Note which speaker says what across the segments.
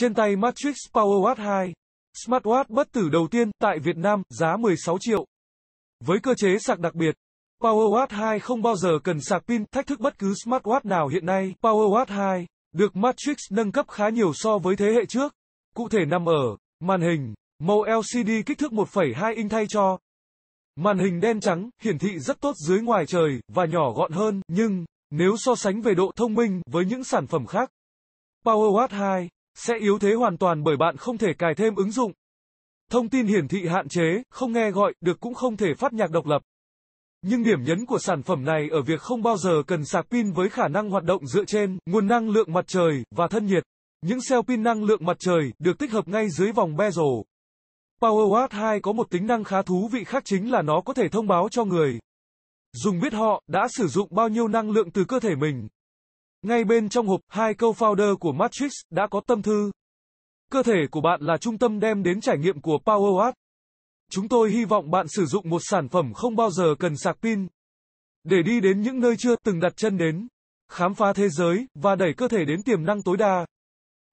Speaker 1: Trên tay Matrix Power Watch 2, smartwatch bất tử đầu tiên tại Việt Nam, giá 16 triệu. Với cơ chế sạc đặc biệt, Power Watch 2 không bao giờ cần sạc pin, thách thức bất cứ smartwatch nào hiện nay. Power Watch 2 được Matrix nâng cấp khá nhiều so với thế hệ trước, cụ thể nằm ở màn hình màu LCD kích thước 1,2 inch thay cho màn hình đen trắng, hiển thị rất tốt dưới ngoài trời và nhỏ gọn hơn, nhưng nếu so sánh về độ thông minh với những sản phẩm khác, Power Watch 2 sẽ yếu thế hoàn toàn bởi bạn không thể cài thêm ứng dụng. Thông tin hiển thị hạn chế, không nghe gọi được cũng không thể phát nhạc độc lập. Nhưng điểm nhấn của sản phẩm này ở việc không bao giờ cần sạc pin với khả năng hoạt động dựa trên nguồn năng lượng mặt trời và thân nhiệt. Những cell pin năng lượng mặt trời được tích hợp ngay dưới vòng bezel. PowerWatt 2 có một tính năng khá thú vị khác chính là nó có thể thông báo cho người dùng biết họ đã sử dụng bao nhiêu năng lượng từ cơ thể mình. Ngay bên trong hộp, hai co-founder của Matrix đã có tâm thư. Cơ thể của bạn là trung tâm đem đến trải nghiệm của Power Chúng tôi hy vọng bạn sử dụng một sản phẩm không bao giờ cần sạc pin. Để đi đến những nơi chưa từng đặt chân đến, khám phá thế giới và đẩy cơ thể đến tiềm năng tối đa.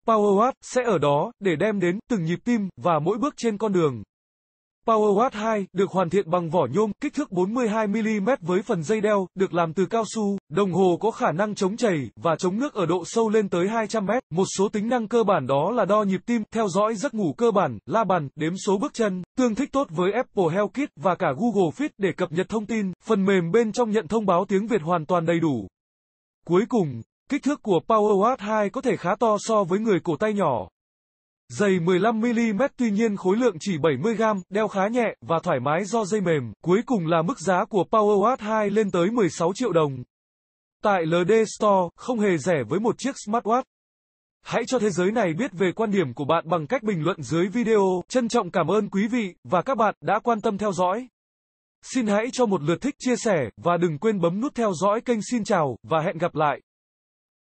Speaker 1: Power sẽ ở đó để đem đến từng nhịp tim và mỗi bước trên con đường. PowerWatt 2 được hoàn thiện bằng vỏ nhôm kích thước 42mm với phần dây đeo được làm từ cao su, đồng hồ có khả năng chống chảy và chống nước ở độ sâu lên tới 200m. Một số tính năng cơ bản đó là đo nhịp tim, theo dõi giấc ngủ cơ bản, la bàn, đếm số bước chân, tương thích tốt với Apple Health Kit và cả Google Fit để cập nhật thông tin. Phần mềm bên trong nhận thông báo tiếng Việt hoàn toàn đầy đủ. Cuối cùng, kích thước của PowerWatt 2 có thể khá to so với người cổ tay nhỏ. Dày 15mm tuy nhiên khối lượng chỉ 70g, đeo khá nhẹ và thoải mái do dây mềm. Cuối cùng là mức giá của PowerWatt 2 lên tới 16 triệu đồng. Tại LD Store, không hề rẻ với một chiếc smartwatch. Hãy cho thế giới này biết về quan điểm của bạn bằng cách bình luận dưới video. Trân trọng cảm ơn quý vị và các bạn đã quan tâm theo dõi. Xin hãy cho một lượt thích chia sẻ và đừng quên bấm nút theo dõi kênh xin chào và hẹn gặp lại.